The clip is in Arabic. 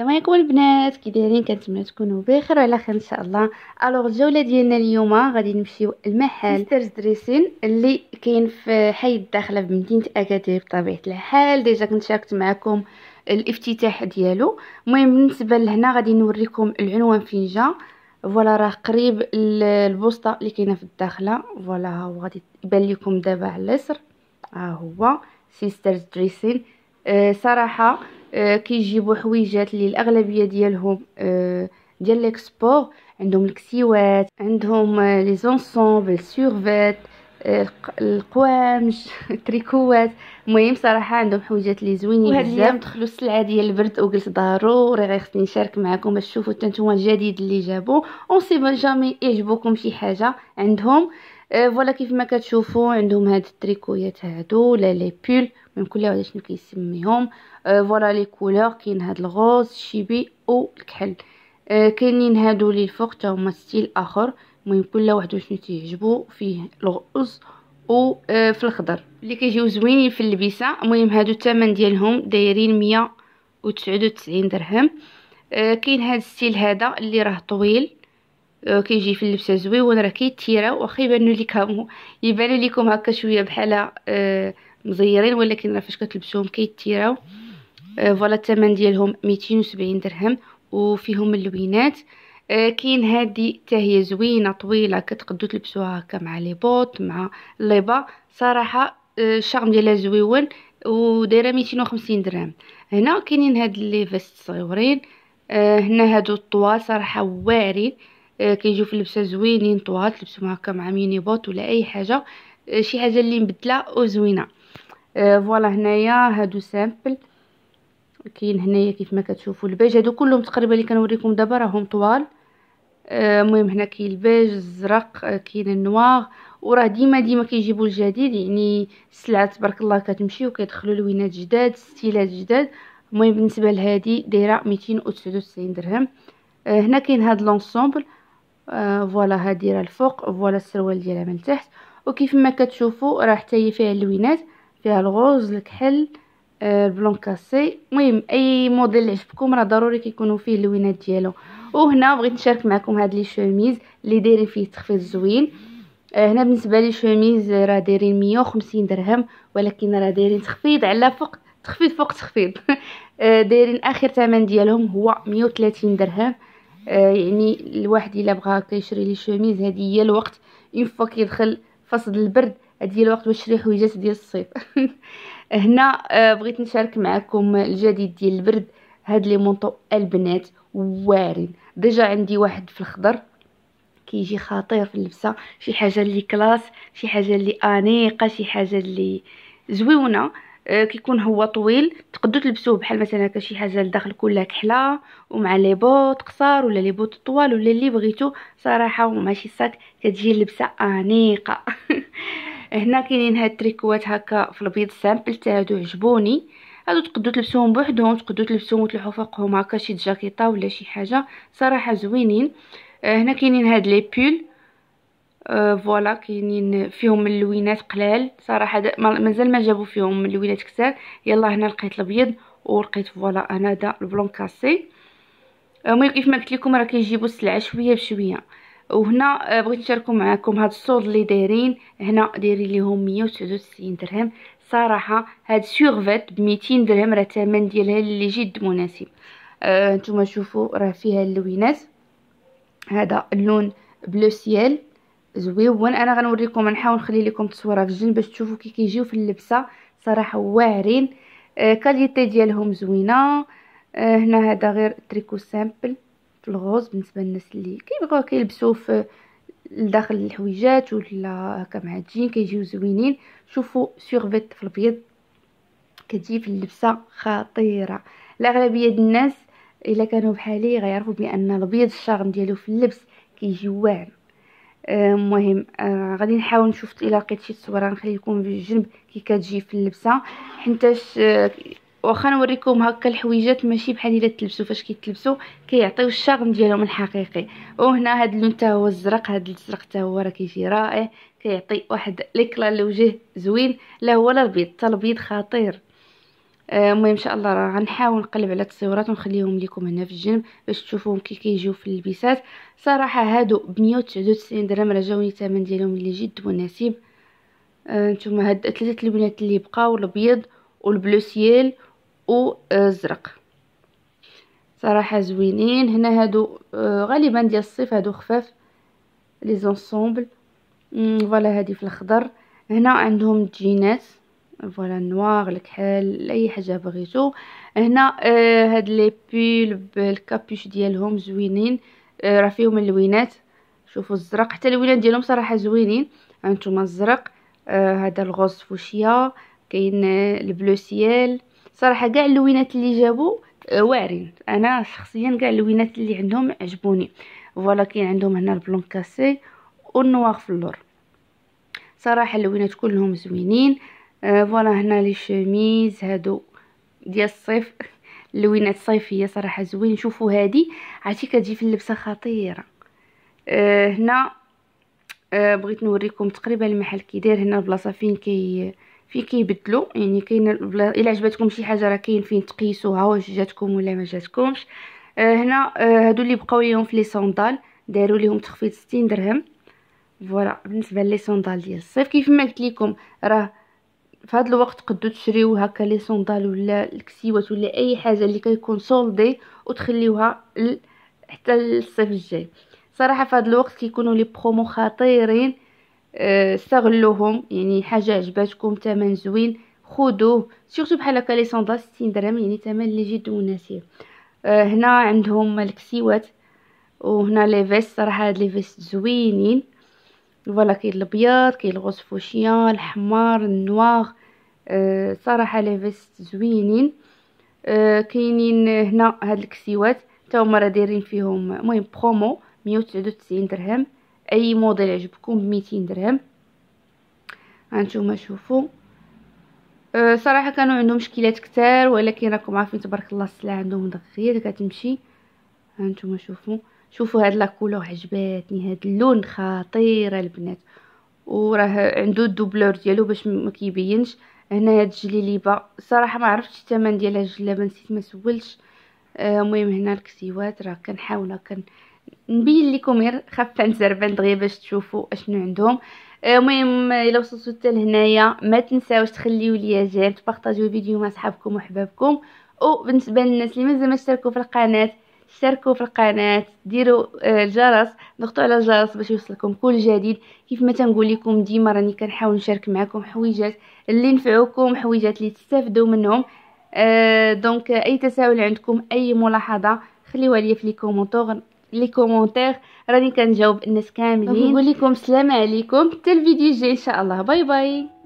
السلام عليكم البنات كي دايرين كنتمنى تكونوا بخير وعلى خير ان شاء الله الوغ الجوله ديالنا اليوم غادي نمشيو المحل مسترز دريسين اللي كاين في حي الداخله بمدينه اكادير بطبيعه الحال ديجا كنت شاركت معكم الافتتاح ديالو المهم بالنسبه لهنا غادي نوريكم العنوان فين جا فوالا راه قريب البوسطه اللي كاينه في الداخله فوالا ها هو غادي يبان لكم دابا على اليسر ها هو سيسترز دريسين أه صراحه آه، كيجيبوا حويجات اللي الاغلبيه ديالهم آه، ديال ليكسبور عندهم الكسيوات عندهم لي زونسومبل سورفيت القوامج التريكوات المهم صراحه عندهم حويجات لي زوينين بزاف اليوم دخلوا السلعه ديال البرد وقلت ضروري غير خصني نشارك معكم باش تشوفوا حتى نتوما الجديد اللي جابوه اون سي جامي يعجبوكم شي حاجه عندهم فوالا كيف ما كتشوفوا عندهم هاد التريكويات هادو ولا لي بول من كل واحد شنو كيسميهم فوالا لي كولور كاين هاد الغوز الشيبي او الكحل كاينين هادو لي الفوق حتى هما ستيل اخر المهم كل واحد شنو تيعجبو فيه الغوز او في الخضر اللي كيجيو زوينين في اللبسه المهم هادو الثمن ديالهم دايرين 199 درهم كاين هاد الستيل هذا اللي راه طويل آه، كيجي في اللبسه زويون راه كيتيرا واخا يبانوا لكم يبانوا لكم هكا شويه بحال آه، مزيرين ولكن راه فاش كتلبسوهم كيتيراو آه، فوالا الثمن ديالهم 270 درهم وفيهم اللوينات كاين هادي حتى هي زوينه طويله كتقدو تلبسوها هكا مع لي بوط مع ليبا صراحه الشعم ديالها زويون ودايره 250 درهم هنا كاينين هاد لي فيست صغيورين هنا هادو الطوال صراحه واعرين آه، كيجيو في لبسه زوينين طوات لبسهم هكا مع ميني بوت ولا اي حاجه آه، شي حاجه اللي مبدله وزوينه آه، فوالا هنايا هادو سامبل كاين هنايا كيف ما كتشوفوا البيج هادو كلهم تقريبا اللي كنوريكم دابا راهم طوال المهم هنا كاين البيج الزرق كاين النوار وراه ديما ديما كيجيبوا الجديد يعني السلعه تبارك الله كتمشي وكيدخلوا لوينات جداد ستيلات جداد المهم بالنسبه لهادي دايره 299 درهم هنا كاين هاد لونسومبل آه، فوالا هادي راه الفوق فوالا السروال ديالها من تحت وكيف ما كتشوفوا راه حتى هي فيها اللوينات فيها الغوز الكحل آه، البلون كاسي المهم اي موديل عجبكم راه ضروري كيكونوا فيه اللوينات ديالو وهنا بغيت نشارك معكم هاد لي شوميز اللي دايرين فيه تخفيض زوين آه، هنا بالنسبه لي شوميز راه دايرين 150 درهم ولكن راه دايرين تخفيض على فوق تخفيض فوق تخفيض دايرين اخر ثمن ديالهم هو 130 درهم آه يعني الواحد الا بغى كيشري لي شوميز هذه هي الوقت اون فوا كيدخل فصل البرد هذه هي الوقت باش تشري حويجات ديال الصيف هنا آه، بغيت نشارك معكم الجديد ديال البرد هاد لي مونطو البنات واعرين ديجا عندي واحد في الخضر كيجي خطير في اللبسه شي حاجه اللي كلاس شي حاجه اللي انيقه شي حاجه اللي زويونه آه، كيكون هو طويل تقدو تلبسوه بحال مثلا هكا شي حاجه لداخل كلها كحله ومع لي بوط قصار ولا لي بوط طوال ولا اللي بغيتو صراحه وماشي شي ساك كتجي لبسه انيقه هنا كاينين هاد التريكوات هكا في البيض سامبل تاع هادو عجبوني هادو تقدو تلبسوهم بوحدهم تقدو تلبسوهم وتلوحو فوقهم هكا شي جاكيطه ولا شي حاجه صراحه زوينين آه، هنا كاينين هاد لي بول فوالا كاينين فيهم اللوينات قلال صراحه مازال ما جابوا فيهم اللوينات كثار يلا هنا لقيت الابيض ولقيت فوالا انا دا البلون كاسي المهم كيف ما قلت لكم راه كيجيبوا السلعه شويه بشويه وهنا آه، بغيت نشارككم معكم هاد الصود اللي دايرين هنا دايرين ليهم 199 درهم صراحه هاد سيرفيت ب 200 درهم راه الثمن ديالها اللي جد مناسب آه نتوما شوفوا راه فيها اللوينات هذا اللون بلو سيال زويون انا غنوريكم نحاول نخلي لكم تصويره في الجنب باش تشوفوا كي كيجيو في اللبسه صراحه واعرين آه كاليتي ديالهم زوينه آه هنا هذا غير تريكو سامبل في الغوز بالنسبه للناس اللي كيبغوا كيلبسوه في لداخل الحويجات ولا هكا مع الجين كيجيو زوينين شوفوا سيرفيت في البيض كتجي في اللبسه خطيره الاغلبيه ديال الناس الا كانوا بحالي غيعرفوا بان البيض الشاغم ديالو في اللبس كيجي واعر آه، مهم آه، غادي نحاول نشوف الا لقيت شي تصويره لكم في الجنب كي كتجي في اللبسه حيتاش آه، واخا نوريكم هكا الحويجات ماشي بحال الا تلبسوا فاش كيتلبسوا كيعطيو الشغم ديالهم الحقيقي وهنا هذا اللون حتى هو الزرق هذا الزرق حتى هو راه كيجي رائع كيعطي واحد ليكلا للوجه زوين لا هو لا البيض حتى البيض خطير المهم ان شاء الله راه غنحاول نقلب على التصويرات ونخليهم لكم هنا في الجنب باش تشوفوهم كي كيجيو في اللبسات صراحه هادو ب 199 درهم راه جاوني الثمن ديالهم اللي جد مناسب آه، نتوما آه هاد ثلاثه اللبنات اللي بقاو الابيض والبلو سيل والزرق صراحه زوينين هنا هادو آه غالبا ديال الصيف هادو خفاف لي زونسومبل فوالا هادي في الخضر هنا عندهم جينات فوالا النوار الكحل اي حاجه بغيتو هنا آه هاد لي بول بالكابوش ديالهم زوينين آه راه فيهم اللوينات شوفوا الزرق حتى اللوينات ديالهم صراحه زوينين هانتوما الزرق آه هذا الغوص فوشيا كاين البلو سيال صراحه كاع اللوينات اللي جابوا آه واعرين انا شخصيا كاع اللوينات اللي عندهم عجبوني فوالا كاين عندهم هنا البلون كاسي والنوار في اللور صراحه اللوينات كلهم زوينين آه فوالا هنا لي شوميز هادو ديال الصيف اللوينات صيفيه صراحه زوين شوفوا هادي عرفتي كتجي في اللبسه خطيره آه هنا آه بغيت نوريكم تقريبا المحل كي داير هنا البلاصه فين كي فين كيبدلوا يعني كاين الا عجبتكم شي حاجه راه كاين فين تقيسوها واش جاتكم ولا ما جاتكمش آه هنا آه هادو اللي بقاو ليهم في لي صوندال داروا ليهم تخفيض 60 درهم فوالا بالنسبه لي صوندال ديال الصيف كيف ما قلت لكم راه في هذا الوقت قدو تشريو هكا لي صوندال ولا الكسيوات ولا اي حاجه اللي كيكون سولدي وتخليوها ل... حتى الصيف الجاي صراحه في هذا الوقت كيكونوا لي برومو خطيرين آه، استغلوهم يعني حاجه عجباتكم ثمن زوين خذوه سورتو بحال هكا لي صوندال 60 درهم يعني ثمن اللي جد مناسب آه، هنا عندهم الكسيوات وهنا لي فيست صراحه هاد لي فيست زوينين فوالا كاين الابيض كاين الغوز فوشيا الحمار النواغ أه صراحه لي فيست زوينين أه كاينين هنا هاد الكسيوات حتى هما راه دايرين فيهم المهم برومو 199 درهم اي موديل عجبكم ب 200 درهم هانتوما شوفوا أه صراحه كانوا عندهم مشكلات كتار ولكن راكم عارفين تبارك الله السلعه عندهم دغيا كتمشي هانتوما شوفوا شوفوا هاد لاكولور عجباتني هاد اللون خطير البنات وراه عنده الدوبلور ديالو باش ما كيبينش هنا هاد الجليليبه صراحه ما عرفتش الثمن ديال هاد الجلابه نسيت ما سولتش آه، المهم آه هنا الكسيوات راه كنحاول كن نبين لكم غير خفان زربان دغيا باش تشوفوا اشنو عندهم آه، المهم الى وصلتوا حتى لهنايا ما تنساوش تخليو ليا جيم تبارطاجيو الفيديو مع صحابكم وحبابكم وبالنسبه للناس اللي مازال ما اشتركوا في القناه تشتركوا في القناه ديروا آه، الجرس ضغطوا على الجرس باش يوصلكم كل جديد كيف ما تنقول لكم ديما راني كنحاول نشارك معكم حويجات اللي نفعوكم حويجات اللي تستافدوا منهم أه دونك اي تساؤل عندكم اي ملاحظه خليوها لي في لي كومونتور لي كومونتير راني كنجاوب الناس كاملين نقول لكم السلام عليكم حتى الفيديو الجاي ان شاء الله باي باي